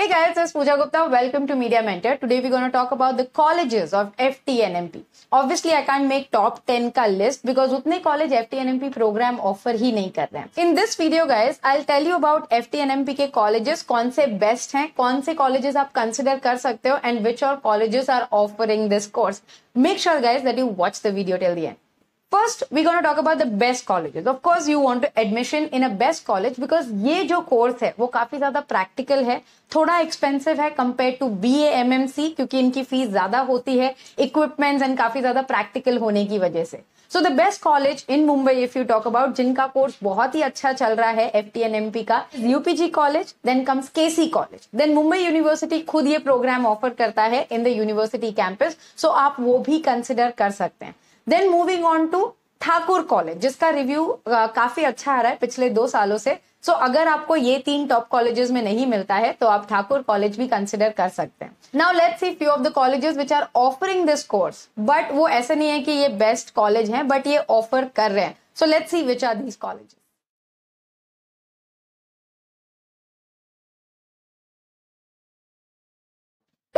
Hey guys, this is Pooja Gupta. Welcome to Media Mentor. Today we're going to talk about the colleges of FT and MP. Obviously, I can't make top 10 ka list because utne college FT and MP program offer hi nahi kar rahe. In this video, guys, I'll tell you about FT and MP ke colleges kaun se best hain, kaun se colleges aap consider kar sakte ho and which all colleges are offering this course. Make sure, guys, that you watch the video till the end. First we gonna talk about the best college of course you want to admission in a best college because ये जो course है वो काफी ज्यादा practical है थोड़ा expensive है compare to B M M C क्योंकि इनकी फीस ज्यादा होती है इक्विपमेंट्स एंड काफी ज्यादा प्रैक्टिकल होने की वजह से so the best college in Mumbai if you talk about जिनका कोर्स बहुत ही अच्छा चल रहा है F T N M P का UPG college then comes K C college then Mumbai university खुद ये प्रोग्राम ऑफर करता है in the university campus so आप वो भी कंसिडर कर सकते हैं then moving on to Thakur college जिसका रिव्यू काफी अच्छा आ रहा है पिछले दो सालों से सो so, अगर आपको ये तीन टॉप कॉलेजेस में नहीं मिलता है तो आप ठाकुर कॉलेज भी कंसिडर कर सकते हैं now let's see few of the colleges which are offering this course but वो ऐसे नहीं है कि ये बेस्ट कॉलेज है बट ये ऑफर कर रहे हैं so let's see which are these colleges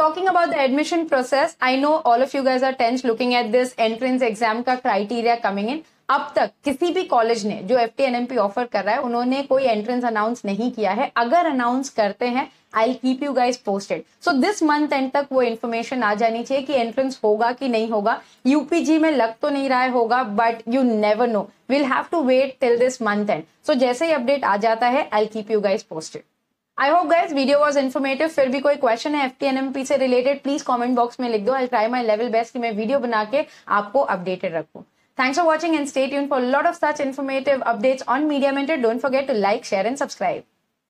talking about the admission process I know all of you guys are tense looking at this entrance exam का क्राइटेरिया कमिंग इन अब तक किसी भी कॉलेज ने जो एफ टी ऑफर कर रहा है उन्होंने कोई एंट्रेंस अनाउंस नहीं किया है अगर अनाउंस करते हैं I keep you guys posted so this month end तक वो इन्फॉर्मेशन आ जानी चाहिए कि एंट्रेंस होगा कि नहीं होगा यूपीजी में लग तो नहीं रहा होगा but you never know will have to wait till this month end so जैसे ही अपडेट आ जाता है I keep you guys posted I hope guys video was informative फिर भी कोई क्वेश्चन है एफ टी एन एफटीएनएमपी से रिलेटेड प्लीज कॉमेंट बॉक्स में लिख दो I try my level best कि मैं वीडियो बना के आपको अपडेटेड रखू thanks for watching and stay यून for lot of such informative updates on media मेंटेड don't forget to like share and subscribe